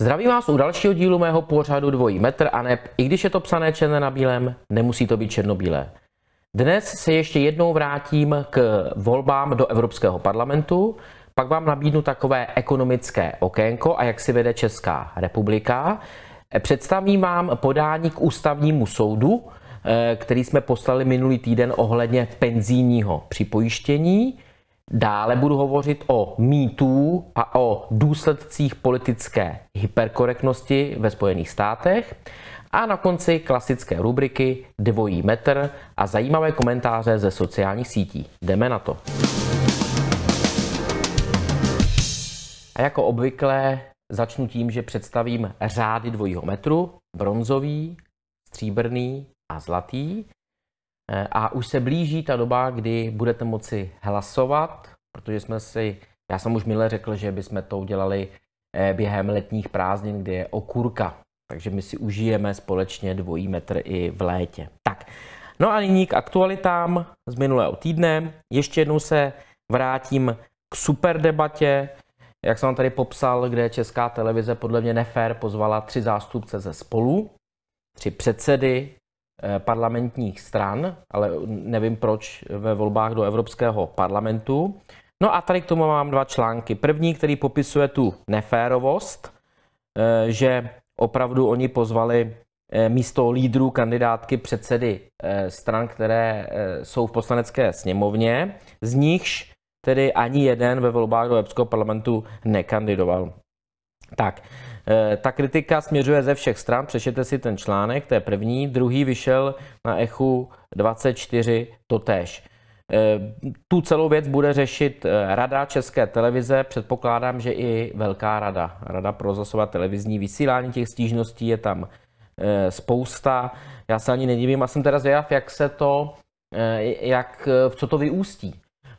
Zdravím vás u dalšího dílu mého pořadu Dvojí metr a neb, i když je to psané černé na bílém, nemusí to být černobílé. Dnes se ještě jednou vrátím k volbám do Evropského parlamentu, pak vám nabídnu takové ekonomické okénko a jak si vede Česká republika. Představím vám podání k ústavnímu soudu, eh, který jsme poslali minulý týden ohledně penzijního připojištění. Dále budu hovořit o mýtů a o důsledcích politické hyperkorektnosti ve Spojených státech. A na konci klasické rubriky Dvojí metr a zajímavé komentáře ze sociálních sítí. Jdeme na to. A jako obvykle začnu tím, že představím řády dvojího metru, bronzový, stříbrný a zlatý. E, a už se blíží ta doba, kdy budete moci hlasovat, protože jsme si, já jsem už minule řekl, že bychom to udělali e, během letních prázdnin, kdy je okurka. Takže my si užijeme společně dvojí metr i v létě. Tak, no a nyní k aktualitám z minulého týdne. Ještě jednou se vrátím k superdebatě, jak jsem vám tady popsal, kde Česká televize podle mě nefér pozvala tři zástupce ze spolu, tři předsedy eh, parlamentních stran, ale nevím proč ve volbách do Evropského parlamentu. No a tady k tomu mám dva články. První, který popisuje tu neférovost, eh, že opravdu oni pozvali eh, místo lídrů kandidátky předsedy stran, které jsou v poslanecké sněmovně, z nichž tedy ani jeden ve volbách do Evropského parlamentu nekandidoval. Tak, eh, ta kritika směřuje ze všech stran, přečtěte si ten článek, to je první. Druhý vyšel na Echu 24 totéž. Eh, tu celou věc bude řešit eh, Rada České televize, předpokládám, že i Velká rada, Rada pro rozhlasové televizní vysílání těch stížností je tam spousta. Já se ani nedivím a jsem teda zvědav, jak se to, jak, co to vyústí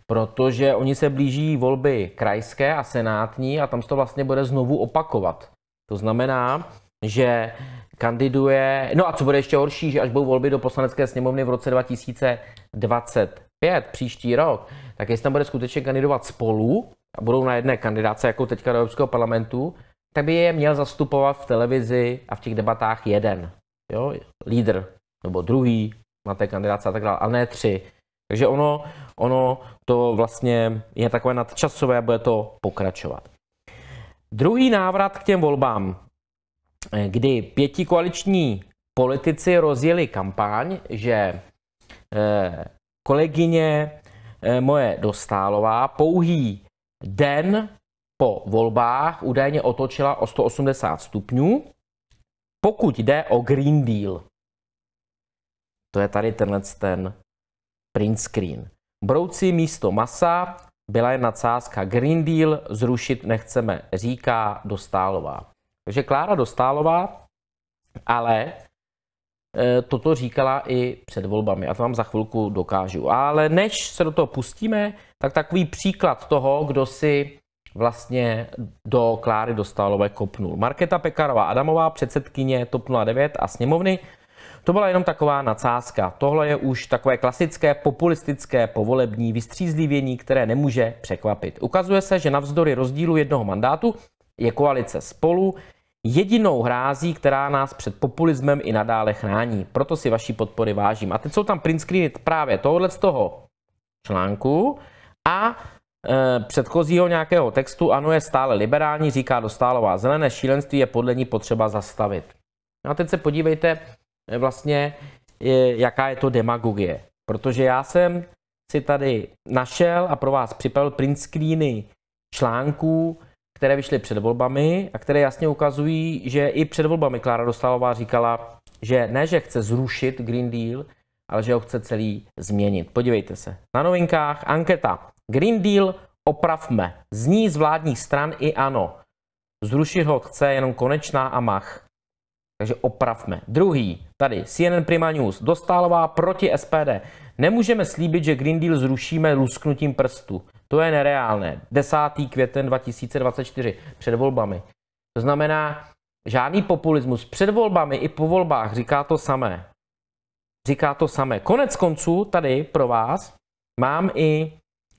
protože oni se blíží volby krajské a senátní a tam se to vlastně bude znovu opakovat. To znamená, že kandiduje, no a co bude ještě horší, že až budou volby do poslanecké sněmovny v roce 2025, příští rok, tak jestli tam bude skutečně kandidovat spolu a budou na jedné kandidáce jako teďka do Evropského parlamentu, tak by je měl zastupovat v televizi a v těch debatách jeden, jo, lídr, nebo druhý na té kandidáce a tak dále, a ne tři. Takže ono, ono to vlastně je takové nadčasové a bude to pokračovat. Druhý návrat k těm volbám, kdy pěti koaliční politici rozjeli kampaň, že eh, kolegyně eh, moje Dostálová pouhý den po volbách údajně otočila o 180 stupňů, pokud jde o Green Deal. To je tady tenhle ten print screen. Broucí místo masa byla jedna nadsázka Green Deal zrušit nechceme, říká Dostálová. Takže Klára Dostálová ale e, toto říkala i před volbami. a to vám za chvilku dokážu. Ale než se do toho pustíme, tak takový příklad toho, kdo si vlastně do Kláry Dostálové kopnul. Marketa Pekarová Adamová, předsedkyně TOP 09 a sněmovny, to byla jenom taková nadsázka. Tohle je už takové klasické populistické povolební vystřízlivění, které nemůže překvapit. Ukazuje se, že navzdory rozdílu jednoho mandátu je koalice spolu jedinou hrází, která nás před populismem i nadále chrání. Proto si vaší podpory vážím. A teď jsou tam print screeny právě tohle z toho článku a e, předchozího nějakého textu. Ano, je stále liberální, říká Dostálová. Zelené šílenství je podle ní potřeba zastavit. No a teď se podívejte vlastně, jaká je to demagogie. Protože já jsem si tady našel a pro vás připravil print screeny článků, které vyšly před volbami a které jasně ukazují, že i před volbami Klára Dostálová říkala, že ne, že chce zrušit Green Deal, ale že ho chce celý změnit. Podívejte se. Na novinkách anketa. Green Deal opravme. Zní z vládních stran i ano. Zrušit ho chce jenom konečná a mach. Takže opravme. Druhý, tady CNN Prima News, Dostálová proti SPD. Nemůžeme slíbit, že Green Deal zrušíme lusknutím prstu. To je nereálné. 10. květen 2024, před volbami. To znamená, žádný populismus před volbami i po volbách říká to samé. Říká to samé. Konec konců tady pro vás mám i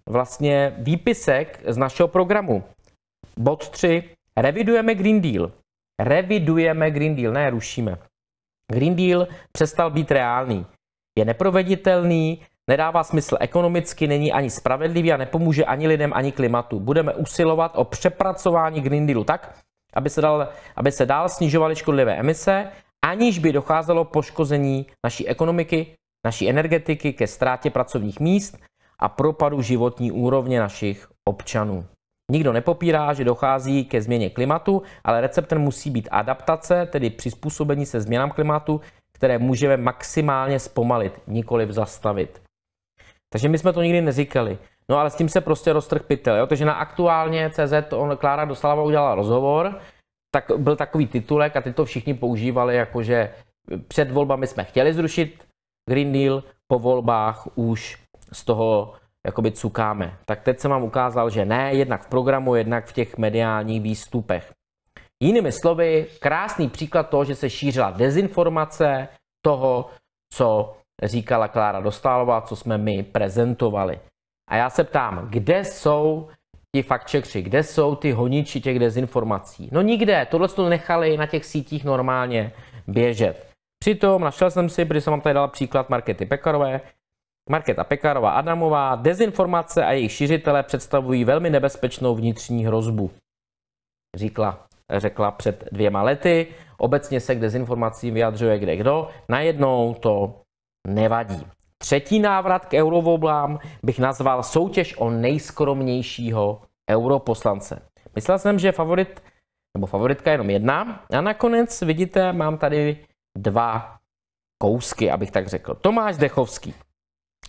vlastně výpisek z našeho programu. Bod 3. Revidujeme Green Deal revidujeme Green Deal, ne rušíme. Green Deal přestal být reálný. Je neproveditelný, nedává smysl ekonomicky, není ani spravedlivý a nepomůže ani lidem, ani klimatu. Budeme usilovat o přepracování Green Dealu tak, aby se, dal, aby se dál snižovaly škodlivé emise, aniž by docházelo poškození naší ekonomiky, naší energetiky ke ztrátě pracovních míst a propadu životní úrovně našich občanů. Nikdo nepopírá, že dochází ke změně klimatu, ale receptem musí být adaptace, tedy přizpůsobení se změnám klimatu, které můžeme maximálně zpomalit, nikoli zastavit. Takže my jsme to nikdy neříkali. No ale s tím se prostě roztrh pytel. Jo? Takže na aktuálně CZ on, Klára Dostalava udělala rozhovor, tak byl takový titulek a ty to všichni používali, jakože před volbami jsme chtěli zrušit Green Deal, po volbách už z toho jakoby cukáme. Tak teď jsem vám ukázal, že ne, jednak v programu, jednak v těch mediálních výstupech. Jinými slovy, krásný příklad toho, že se šířila dezinformace toho, co říkala Klára Dostálová, co jsme my prezentovali. A já se ptám, kde jsou ti faktčekři, kde jsou ty honiči těch dezinformací? No nikde, tohle to nechali na těch sítích normálně běžet. Přitom našel jsem si, protože jsem vám tady dal příklad Markety Pekarové, Markéta Pekarová Adamová, dezinformace a jejich šířitele představují velmi nebezpečnou vnitřní hrozbu, říkla, řekla před dvěma lety. Obecně se k dezinformacím vyjadřuje kde kdo, najednou to nevadí. Třetí návrat k eurovoblám bych nazval soutěž o nejskromnějšího europoslance. Myslel jsem, že favorit, nebo favoritka jenom jedna. A nakonec, vidíte, mám tady dva kousky, abych tak řekl. Tomáš Dechovský,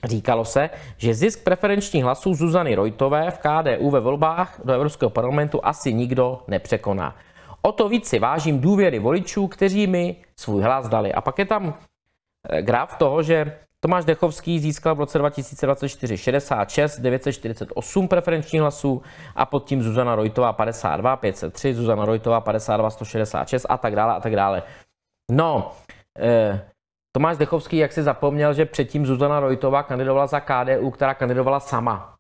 Říkalo se, že zisk preferenčních hlasů Zuzany Rojtové v KDU ve volbách do Evropského parlamentu asi nikdo nepřekoná. O to víc si vážím důvěry voličů, kteří mi svůj hlas dali. A pak je tam eh, graf toho, že Tomáš Dechovský získal v roce 2024 66 948 preferenčních hlasů a pod tím Zuzana Rojtová 52 503, Zuzana Rojtová 52 166 a tak dále a tak dále. No, eh, Tomáš Dechovský, jak si zapomněl, že předtím Zuzana Rojtová kandidovala za KDU, která kandidovala sama.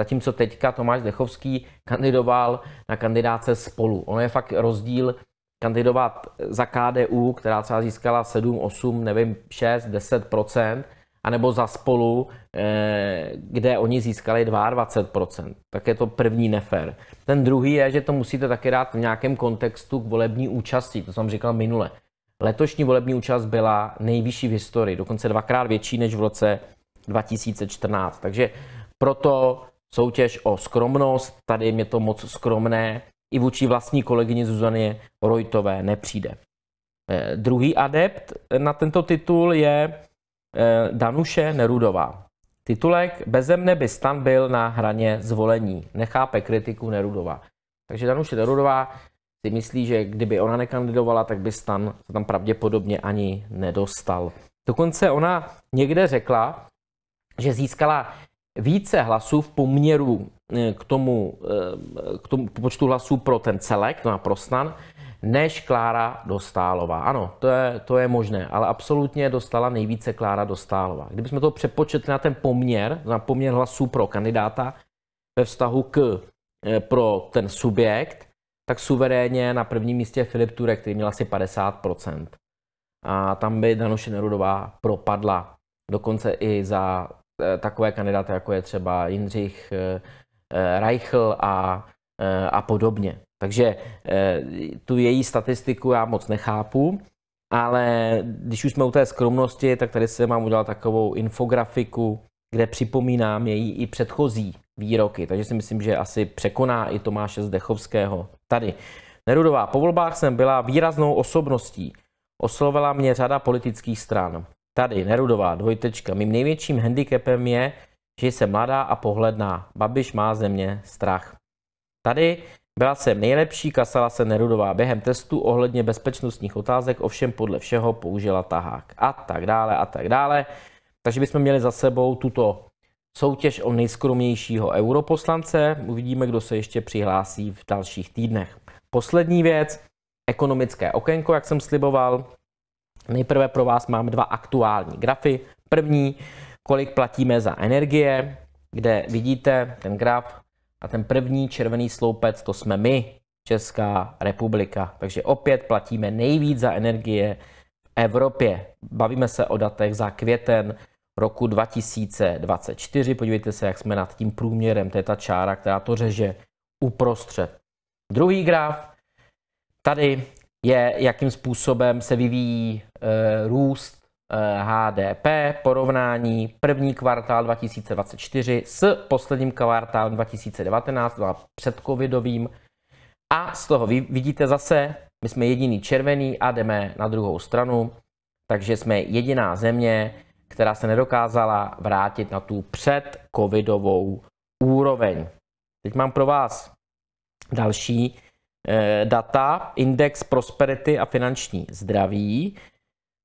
Zatímco teďka Tomáš Dechovský kandidoval na kandidáce spolu. Ono je fakt rozdíl kandidovat za KDU, která třeba získala 7, 8, nevím, 6, 10 anebo za spolu, eh, kde oni získali 22%. Tak je to první nefer. Ten druhý je, že to musíte taky dát v nějakém kontextu k volební účasti, to jsem říkal minule. Letošní volební účast byla nejvyšší v historii, dokonce dvakrát větší než v roce 2014. Takže proto soutěž o skromnost, tady mě to moc skromné, i vůči vlastní kolegyni Zuzaně Rojtové nepřijde. Eh, druhý adept na tento titul je eh, Danuše Nerudová. Titulek Bezemne by stan byl na hraně zvolení. Nechápe kritiku Nerudová. Takže Danuše Nerudová si myslí, že kdyby ona nekandidovala, tak by Stan se tam pravděpodobně ani nedostal. Dokonce ona někde řekla, že získala více hlasů v poměru eh, eh, k tomu, k tomu počtu hlasů pro ten celek, to no na prostan, než Klára Dostálová. Ano, to je, to je možné, ale absolutně dostala nejvíce Klára Dostálová. Kdybychom to přepočetli na ten poměr, na poměr hlasů pro kandidáta ve vztahu k eh, pro ten subjekt, tak suverénně na prvním místě Filip Turek, který měl asi 50%. A tam by Danuše Nerudová propadla. Dokonce i za eh, takové kandidáty, jako je třeba Jindřich eh, eh, Reichl a, a podobně. Takže tu její statistiku já moc nechápu, ale když už jsme u té skromnosti, tak tady se mám udělat takovou infografiku, kde připomínám její i předchozí výroky. Takže si myslím, že asi překoná i Tomáše Zdechovského tady. Nerudová, po volbách jsem byla výraznou osobností. Oslovila mě řada politických stran. Tady, Nerudová, dvojtečka. Mým největším handicapem je, že jsem mladá a pohledná. Babiš má ze mě strach. Tady byla jsem nejlepší, kasala se Nerudová během testu ohledně bezpečnostních otázek, ovšem podle všeho použila tahák a tak dále a tak dále. Takže bychom měli za sebou tuto soutěž o nejskromnějšího europoslance. Uvidíme, kdo se ještě přihlásí v dalších týdnech. Poslední věc, ekonomické okénko, jak jsem sliboval. Nejprve pro vás mám dva aktuální grafy. První, kolik platíme za energie, kde vidíte ten graf a ten první červený sloupec, to jsme my, Česká republika. Takže opět platíme nejvíc za energie v Evropě. Bavíme se o datech za květen roku 2024. Podívejte se, jak jsme nad tím průměrem, to je ta čára, která to řeže uprostřed. Druhý graf, tady je, jakým způsobem se vyvíjí e, růst e, eh, HDP, porovnání první kvartál 2024 s posledním kvartálem 2019, předcovidovým. A z toho vy, vidíte zase, my jsme jediný červený a jdeme na druhou stranu, takže jsme jediná země, která se nedokázala vrátit na tu předcovidovou úroveň. Teď mám pro vás další eh, data, index prosperity a finanční zdraví.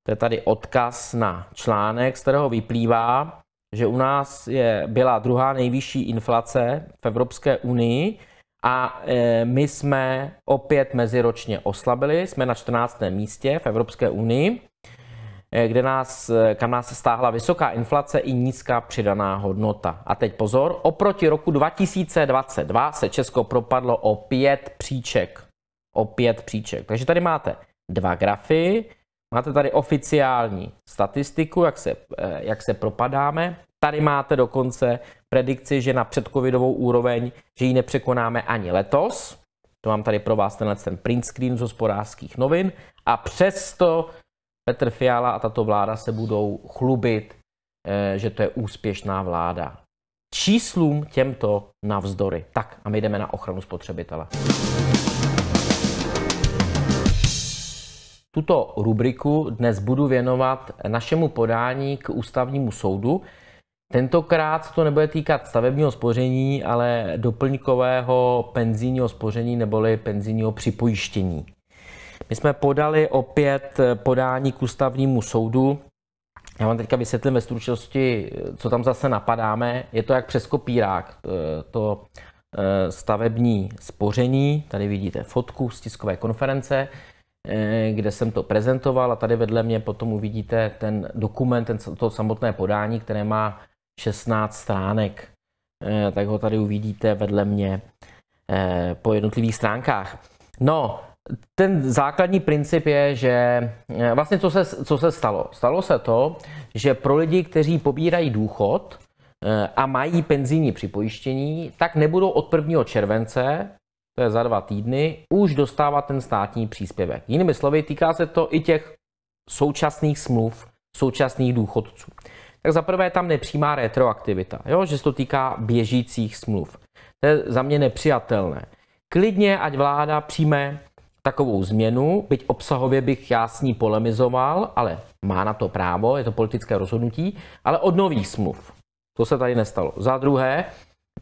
To je tady odkaz na článek, z kterého vyplývá, že u nás je, byla druhá nejvyšší inflace v Evropské unii a eh, my jsme opět meziročně oslabili, jsme na 14. místě v Evropské unii. Eh, kde nás, eh, kam nás stáhla vysoká inflace i nízká přidaná hodnota. A teď pozor, oproti roku 2022 se Česko propadlo o pět příček. O pět příček. Takže tady máte dva grafy, máte tady oficiální statistiku, jak se, eh, jak se propadáme. Tady máte dokonce predikci, že na předcovidovou úroveň, že ji nepřekonáme ani letos. To mám tady pro vás tenhle ten print screen z hospodářských novin. A přesto Petr Fiala a tato vláda se budou chlubit, eh, že to je úspěšná vláda. Číslům těmto navzdory. Tak a my jdeme na ochranu spotřebitele. Tuto rubriku dnes budu věnovat našemu podání k ústavnímu soudu. Tentokrát to nebude týkat stavebního spoření, ale doplňkového penzijního spoření neboli penzijního připojištění. My jsme podali opět eh, podání k ústavnímu soudu. Já vám teďka vysvětlím ve stručnosti, eh, co tam zase napadáme. Je to jak přes kopírák, eh, to stavební spoření. Tady vidíte fotku z tiskové konference, kde jsem to prezentoval a tady vedle mě potom uvidíte ten dokument, ten, to samotné podání, které má 16 stránek. Tak ho tady uvidíte vedle mě po jednotlivých stránkách. No, ten základní princip je, že eh, vlastně co se, co se stalo? Stalo se to, že pro lidi, kteří pobírají důchod eh, a mají penzijní připojištění, tak nebudou od 1. července, to je za dva týdny, už dostávat ten státní příspěvek. Jinými slovy, týká se to i těch současných smluv, současných důchodců. Tak za prvé tam nepřímá retroaktivita, jo? že se to týká běžících smluv. To je za mě nepřijatelné. Klidně, ať vláda přijme takovou změnu, byť obsahově bych já s ní polemizoval, ale má na to právo, je to politické rozhodnutí, ale od nových smluv. To se tady nestalo. Za druhé,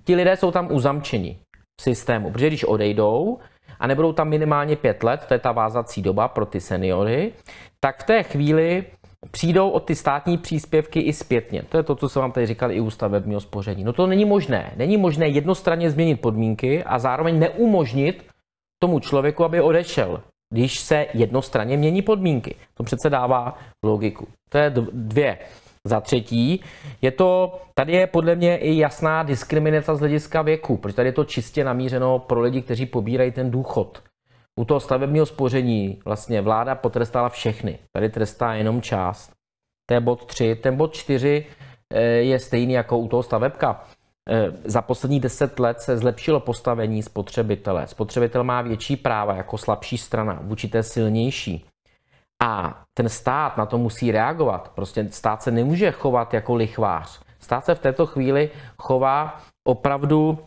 ti lidé jsou tam uzamčeni v systému, protože když odejdou a nebudou tam minimálně pět let, to je ta vázací doba pro ty seniory, tak v té chvíli přijdou od ty státní příspěvky i zpětně. To je to, co jsem vám tady říkal i u stavebního spoření. No to není možné. Není možné jednostranně změnit podmínky a zároveň neumožnit tomu člověku, aby odešel, když se jednostranně mění podmínky. To přece dává logiku. To je dvě. Za třetí, je to, tady je podle mě i jasná diskriminace z hlediska věku, protože tady je to čistě namířeno pro lidi, kteří pobírají ten důchod. U toho stavebního spoření vlastně vláda potrestala všechny, tady trestá jenom část. To je bod 3. Ten bod 4 eh, je stejný jako u toho stavebka. Eh, za poslední deset let se zlepšilo postavení spotřebitele. Spotřebitel má větší práva jako slabší strana vůči té silnější. A ten stát na to musí reagovat. Prostě stát se nemůže chovat jako lichvář. Stát se v této chvíli chová opravdu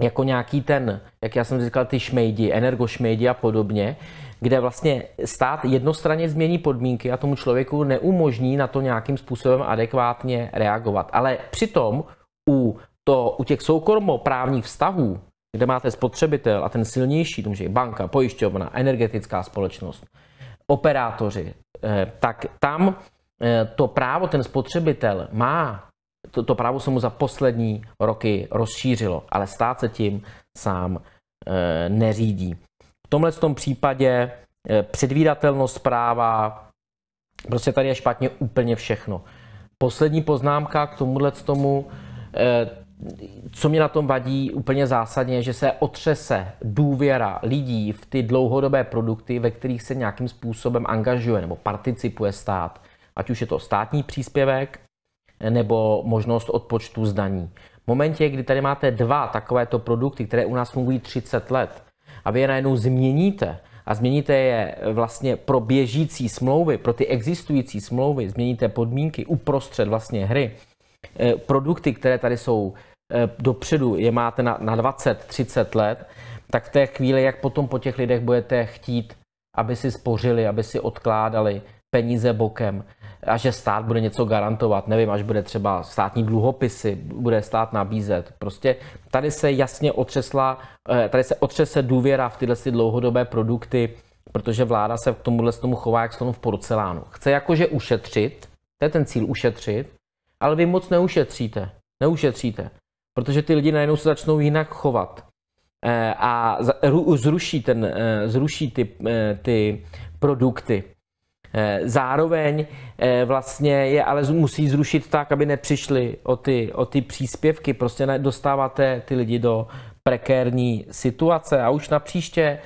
jako nějaký ten, jak já jsem říkal, ty šmejdi, energošmejdi a podobně, kde vlastně stát jednostranně změní podmínky a tomu člověku neumožní na to nějakým způsobem adekvátně reagovat. Ale přitom u to u těch soukromoprávních vztahů, kde máte spotřebitel a ten silnější, to může banka, pojišťovna, energetická společnost, operátoři, eh, tak tam eh, to právo ten spotřebitel má, to, to právo se mu za poslední roky rozšířilo, ale stát se tím sám eh, neřídí. V tomhle tom případě předvídatelnost práva, prostě tady je špatně úplně všechno. Poslední poznámka k tomuhle tomu, co mě na tom vadí úplně zásadně, že se otřese důvěra lidí v ty dlouhodobé produkty, ve kterých se nějakým způsobem angažuje nebo participuje stát. Ať už je to státní příspěvek nebo možnost odpočtu zdaní. V momentě, kdy tady máte dva takovéto produkty, které u nás fungují 30 let, a vy je najednou změníte a změníte je vlastně pro běžící smlouvy, pro ty existující smlouvy, změníte podmínky uprostřed vlastně hry, eh, produkty, které tady jsou Eh, dopředu je máte na, na 20, 30 let, tak v té chvíli, jak potom po těch lidech budete chtít, aby si spořili, aby si odkládali peníze bokem a že stát bude něco garantovat, nevím, až bude třeba státní dluhopisy, bude stát nabízet. Prostě tady se jasně otřesla, eh, tady se otřese důvěra v tyhle si dlouhodobé produkty, protože vláda se k tomuhle tomu chová jak slonu v porcelánu. Chce jakože ušetřit, to je ten cíl ušetřit, ale vy moc neušetříte. Neušetříte protože ty lidi najednou se začnou jinak chovat eh, a zruší, ten, eh, zruší ty, eh, ty produkty. Zároveň vlastně je ale musí zrušit tak, aby nepřišli o ty, o ty příspěvky. Prostě dostáváte ty lidi do prekérní situace a už na příště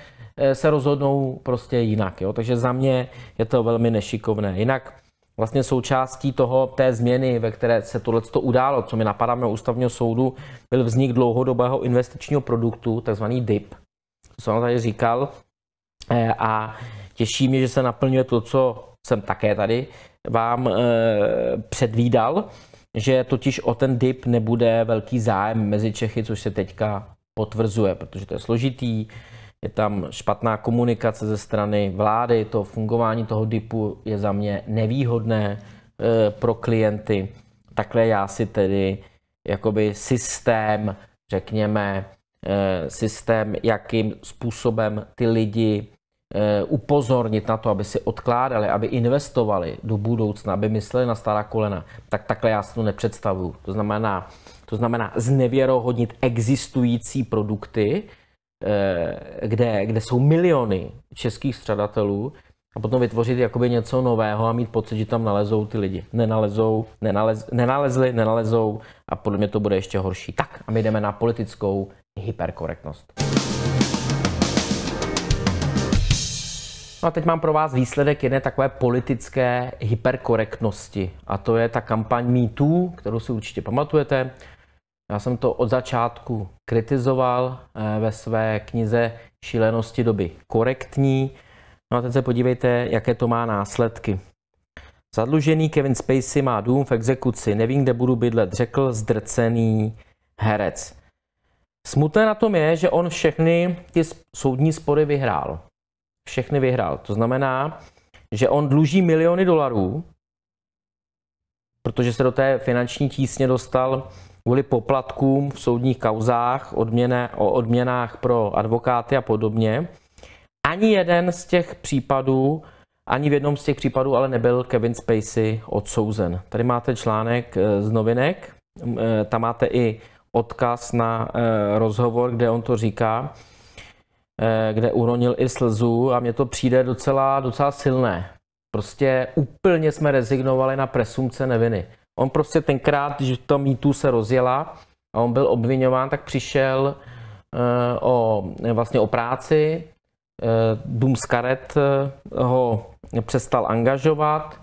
se rozhodnou prostě jinak. Jo? Takže za mě je to velmi nešikovné. Jinak vlastně součástí toho, té změny, ve které se tohle událo, co mi napadáme ústavního soudu, byl vznik dlouhodobého investičního produktu, takzvaný DIP, co jsem tady říkal. Eh, a těší mě, že se naplňuje to, co jsem také tady vám eh, předvídal, že totiž o ten DIP nebude velký zájem mezi Čechy, což se teďka potvrzuje, protože to je složitý, je tam špatná komunikace ze strany vlády, to fungování toho DIPu je za mě nevýhodné e, pro klienty. Takhle já si tedy jakoby systém, řekněme, e, systém, jakým způsobem ty lidi e, upozornit na to, aby si odkládali, aby investovali do budoucna, aby mysleli na stará kolena, tak takhle já si to nepředstavuju. To znamená, to znamená znevěrohodnit existující produkty, Eh, kde, kde jsou miliony českých střadatelů a potom vytvořit jakoby něco nového a mít pocit, že tam nalezou ty lidi. Nenalezou, nenalez, nenalezli, nenalezou a podle mě to bude ještě horší. Tak a my jdeme na politickou hyperkorektnost. No a teď mám pro vás výsledek jedné takové politické hyperkorektnosti. A to je ta kampaň MeToo, kterou si určitě pamatujete. Já jsem to od začátku kritizoval eh, ve své knize Šílenosti doby korektní. No a teď se podívejte, jaké to má následky. Zadlužený Kevin Spacey má dům v exekuci, nevím, kde budu bydlet, řekl zdrcený herec. Smutné na tom je, že on všechny ty soudní spory vyhrál. Všechny vyhrál. To znamená, že on dluží miliony dolarů, protože se do té finanční tísně dostal kvůli poplatkům v soudních kauzách, odměne, o odměnách pro advokáty a podobně. Ani jeden z těch případů, ani v jednom z těch případů ale nebyl Kevin Spacey odsouzen. Tady máte článek eh, z novinek, eh, tam máte i odkaz na eh, rozhovor, kde on to říká, kde uronil i slzu a mně to přijde docela, docela silné. Prostě úplně jsme rezignovali na presumce neviny. On prostě tenkrát, když to mýtu se rozjela a on byl obvinován, tak přišel eh, o, vlastně o práci. Eh, dům z karet eh, ho přestal angažovat,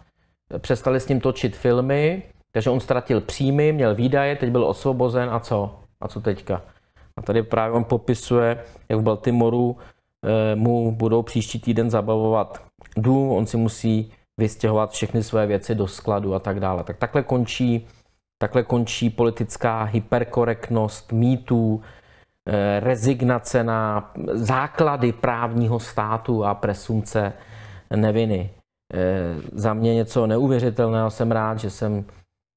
přestali s ním točit filmy, takže on ztratil příjmy, měl výdaje, teď byl osvobozen a co? A co teďka? A tady právě on popisuje, jak v Baltimoru mu budou příští týden zabavovat dům, on si musí vystěhovat všechny své věci do skladu a tak dále. Tak takhle končí, takhle končí politická hyperkorektnost mýtů, eh, rezignace na základy právního státu a presumce neviny. Eh, za mě něco neuvěřitelného, jsem rád, že jsem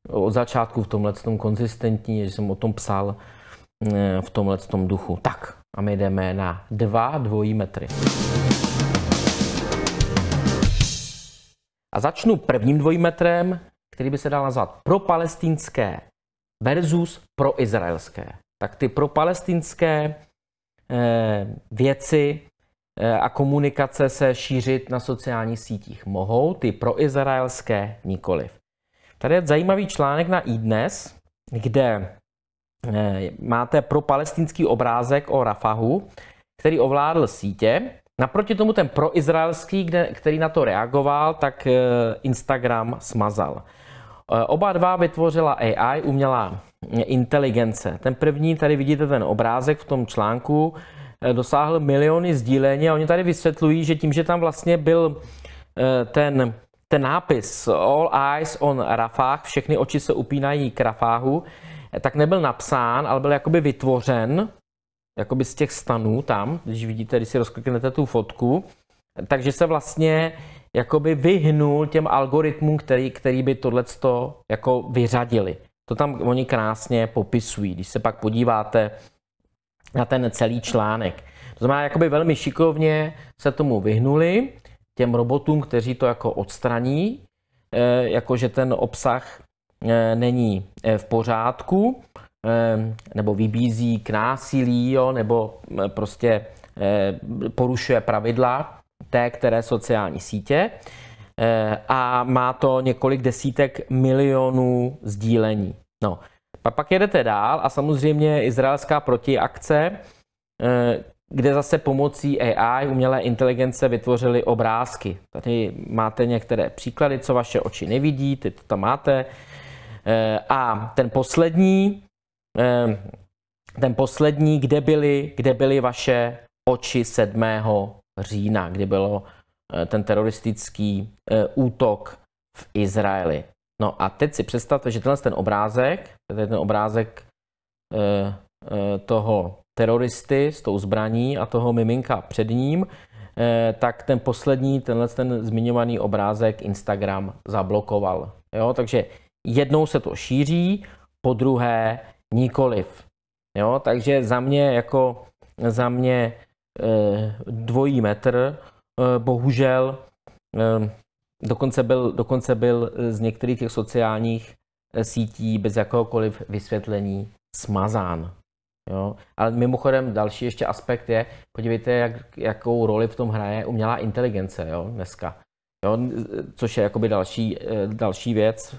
od začátku v tomhle tom konzistentní, že jsem o tom psal eh, v tomhle tom duchu. Tak a my jdeme na dva dvojí metry. A začnu prvním dvojmetrem, který by se dal nazvat propalestinské versus proizraelské. Tak ty propalestinské eh, věci eh, a komunikace se šířit na sociálních sítích mohou, ty proizraelské nikoliv. Tady je zajímavý článek na iDnes, kde eh, máte pro palestinský obrázek o Rafahu, který ovládl sítě Naproti tomu ten proizraelský, kde, který na to reagoval, tak eh, Instagram smazal. Eh, oba dva vytvořila AI, umělá hm, inteligence. Ten první, tady vidíte ten obrázek v tom článku, eh, dosáhl miliony sdílení a oni tady vysvětlují, že tím, že tam vlastně byl ten, ten nápis All eyes on Rafah, všechny oči se upínají k Rafahu, tak nebyl napsán, ale byl jakoby vytvořen jakoby z těch stanů tam, když vidíte, když si rozkliknete tu fotku, takže se vlastně jakoby vyhnul těm algoritmům, který, který by tohleto jako vyřadili. To tam oni krásně popisují, když se pak podíváte na ten celý článek. To znamená, jakoby velmi šikovně se tomu vyhnuli, těm robotům, kteří to jako odstraní, eh, jakože ten obsah eh, není eh, v pořádku nebo vybízí k násilí, jo, nebo prostě porušuje pravidla té které sociální sítě a má to několik desítek milionů sdílení. No. A pak jedete dál a samozřejmě izraelská protiakce, kde zase pomocí AI, umělé inteligence, vytvořili obrázky. Tady máte některé příklady, co vaše oči nevidí, ty to tam máte. A ten poslední, Ehm, ten poslední, kde byly, kde byly vaše oči 7. října, kdy bylo eh, ten teroristický eh, útok v Izraeli. No a teď si představte, že tenhle ten obrázek, to je ten obrázek eh, toho teroristy s tou zbraní a toho miminka před ním, tak ten poslední, tenhle ten zmiňovaný obrázek Instagram zablokoval. Jo? Takže jednou se to šíří, po druhé nikoliv. Jo, takže za mě jako za mě e, dvojí metr, e, bohužel e, dokonce, byl, dokonce byl z některých těch sociálních sítí bez jakéhokoliv vysvětlení smazán. Jo? Ale mimochodem další ještě aspekt je, podívejte, jak, jakou roli v tom hraje umělá inteligence jo, dneska. Jo? Což je jakoby další, další věc,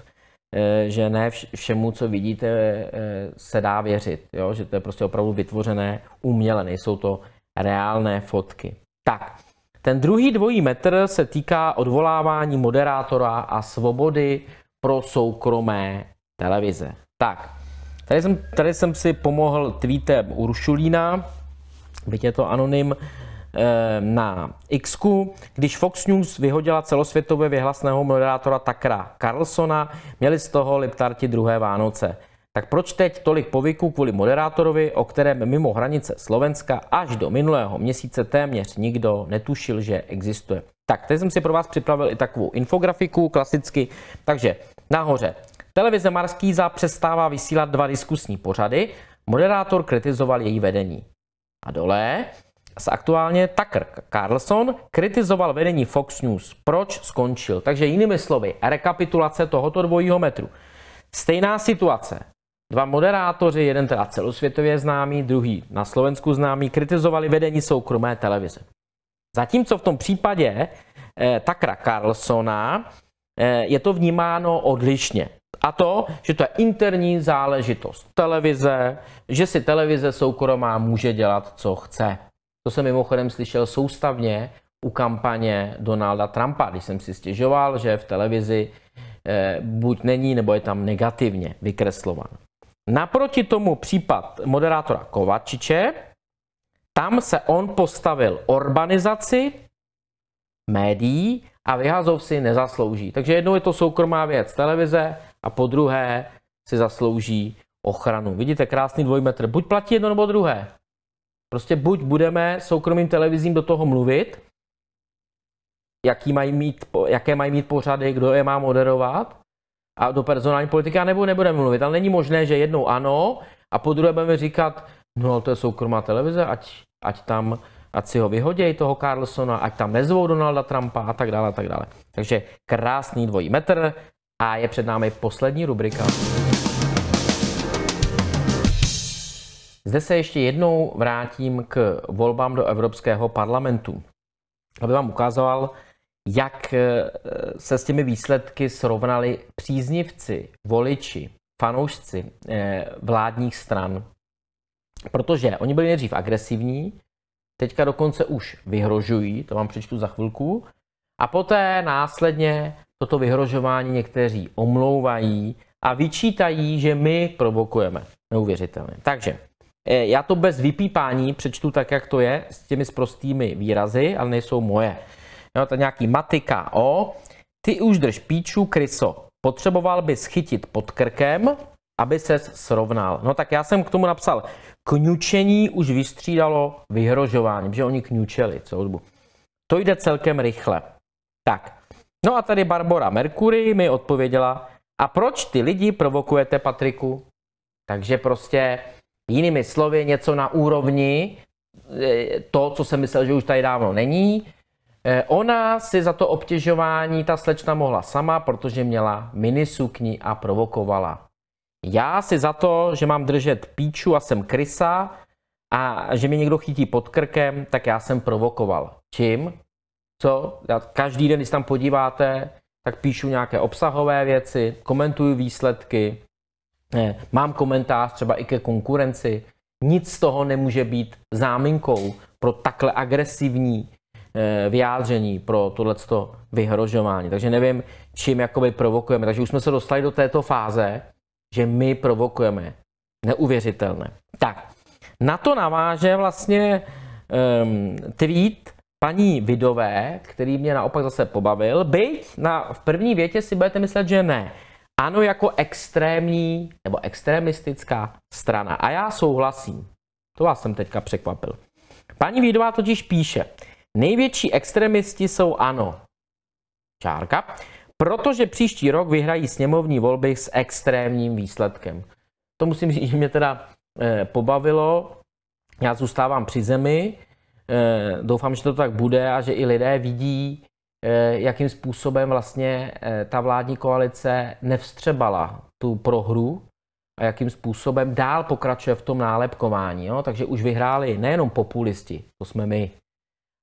Eh, že ne všemu, co vidíte, eh, se dá věřit, jo? že to je prostě opravdu vytvořené uměle, nejsou to reálné fotky. Tak, ten druhý dvojí metr se týká odvolávání moderátora a svobody pro soukromé televize. Tak, tady jsem, tady jsem si pomohl tweetem Uršulína, byť je to anonym, Eh, na X, když Fox News vyhodila celosvětově vyhlasného moderátora Takra Carlsona, měli z toho liptarti druhé Vánoce. Tak proč teď tolik povyků kvůli moderátorovi, o kterém mimo hranice Slovenska až do minulého měsíce téměř nikdo netušil, že existuje? Tak, teď jsem si pro vás připravil i takovou infografiku klasicky. Takže nahoře. Televize Marskýza přestává vysílat dva diskusní pořady. Moderátor kritizoval její vedení. A dole z aktuálně Tucker Carlson kritizoval vedení Fox News. Proč skončil? Takže jinými slovy, rekapitulace tohoto dvojího metru. Stejná situace. Dva moderátoři, jeden teda celosvětově známý, druhý na Slovensku známý, kritizovali vedení soukromé televize. Zatímco v tom případě eh, Takra Carlsona eh, je to vnímáno odlišně. A to, že to je interní záležitost televize, že si televize soukromá může dělat, co chce. To jsem mimochodem slyšel soustavně u kampaně Donalda Trumpa, když jsem si stěžoval, že v televizi eh, buď není, nebo je tam negativně vykreslovan. Naproti tomu případ moderátora Kovačiče, tam se on postavil urbanizaci médií a vyhazov si nezaslouží. Takže jednou je to soukromá věc televize a po druhé si zaslouží ochranu. Vidíte, krásný dvojmetr. Buď platí jedno nebo druhé. Prostě buď budeme soukromým televizím do toho mluvit, jaký mají mít, jaké mají mít pořady, kdo je má moderovat a do personální politiky, nebo nebudeme mluvit. Ale není možné, že jednou ano a po druhé budeme říkat, no to je soukromá televize, ať, ať tam ať si ho vyhodějí toho Carlsona, ať tam nezvou Donalda Trumpa a tak dále a tak dále. Takže krásný dvojí metr a je před námi poslední rubrika. Zde se ještě jednou vrátím k volbám do Evropského parlamentu, aby vám ukázal, jak eh, se s těmi výsledky srovnali příznivci, voliči, fanoušci eh, vládních stran. Protože oni byli nejdřív agresivní, teďka dokonce už vyhrožují, to vám přečtu za chvilku, a poté následně toto vyhrožování někteří omlouvají a vyčítají, že my provokujeme. Neuvěřitelně. Takže Eh, já to bez vypípání přečtu tak, jak to je, s těmi sprostými výrazy, ale nejsou moje. Jo, to nějaký matika o. Ty už drž píču, kryso. Potřeboval by schytit pod krkem, aby se srovnal. No tak já jsem k tomu napsal, kňučení už vystřídalo vyhrožování, že oni kňučeli celou dobu. To jde celkem rychle. Tak, no a tady Barbara Mercury mi odpověděla, a proč ty lidi provokujete Patriku? Takže prostě Jinými slovy, něco na úrovni eh, to, co jsem myslel, že už tady dávno není. Eh, ona si za to obtěžování ta slečna mohla sama, protože měla minisukni a provokovala. Já si za to, že mám držet píču a jsem krysa a že mi někdo chytí pod krkem, tak já jsem provokoval. Čím? Co? Já každý den, když tam podíváte, tak píšu nějaké obsahové věci, komentuju výsledky, Mám komentář třeba i ke konkurenci. Nic z toho nemůže být záminkou pro takhle agresivní eh, vyjádření pro tohleto vyhrožování. Takže nevím, čím jakoby provokujeme. Takže už jsme se dostali do této fáze, že my provokujeme. Neuvěřitelné. Tak, na to naváže vlastně um, tweet paní Vidové, který mě naopak zase pobavil, byť na, v první větě si budete myslet, že ne ano jako extrémní nebo extremistická strana. A já souhlasím. To vás jsem teďka překvapil. Paní Vídová totiž píše, největší extremisti jsou ano. Čárka. Protože příští rok vyhrají sněmovní volby s extrémním výsledkem. To musím říct, že mě teda eh, pobavilo. Já zůstávám při zemi. E, doufám, že to tak bude a že i lidé vidí, Eh, jakým způsobem vlastně eh, ta vládní koalice nevstřebala tu prohru a jakým způsobem dál pokračuje v tom nálepkování. Jo? Takže už vyhráli nejenom populisti, to jsme my,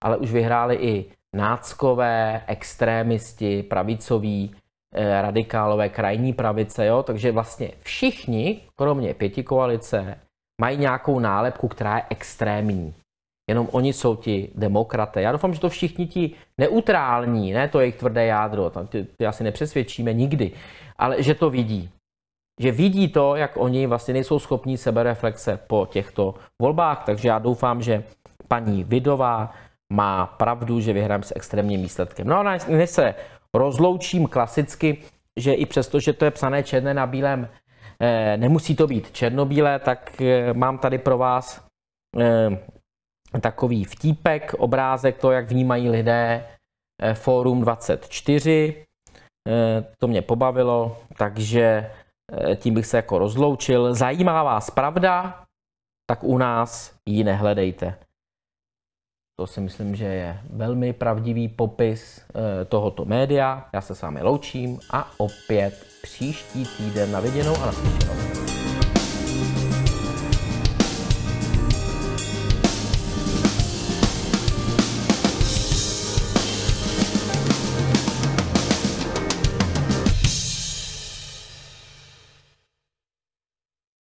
ale už vyhráli i náckové, extrémisti, pravicoví, eh, radikálové, krajní pravice. Jo? Takže vlastně všichni, kromě pěti koalice, mají nějakou nálepku, která je extrémní jenom oni jsou ti demokraté. Já doufám, že to všichni ti neutrální, ne to jejich tvrdé jádro, tam ty, ty asi nepřesvědčíme nikdy, ale že to vidí. Že vidí to, jak oni vlastně nejsou schopní sebereflexe po těchto volbách, takže já doufám, že paní Vidová má pravdu, že vyhrám s extrémním výsledkem. No a než se rozloučím klasicky, že i přesto, že to je psané černé na bílém, eh, nemusí to být černobílé, tak eh, mám tady pro vás eh, takový vtípek, obrázek, to, jak vnímají lidé eh, Fórum 24. Eh, to mě pobavilo, takže eh, tím bych se jako rozloučil. Zajímá vás pravda, tak u nás ji nehledejte. To si myslím, že je velmi pravdivý popis tohoto média. Já se s vámi loučím a opět příští týden na viděnou a naslyšenou.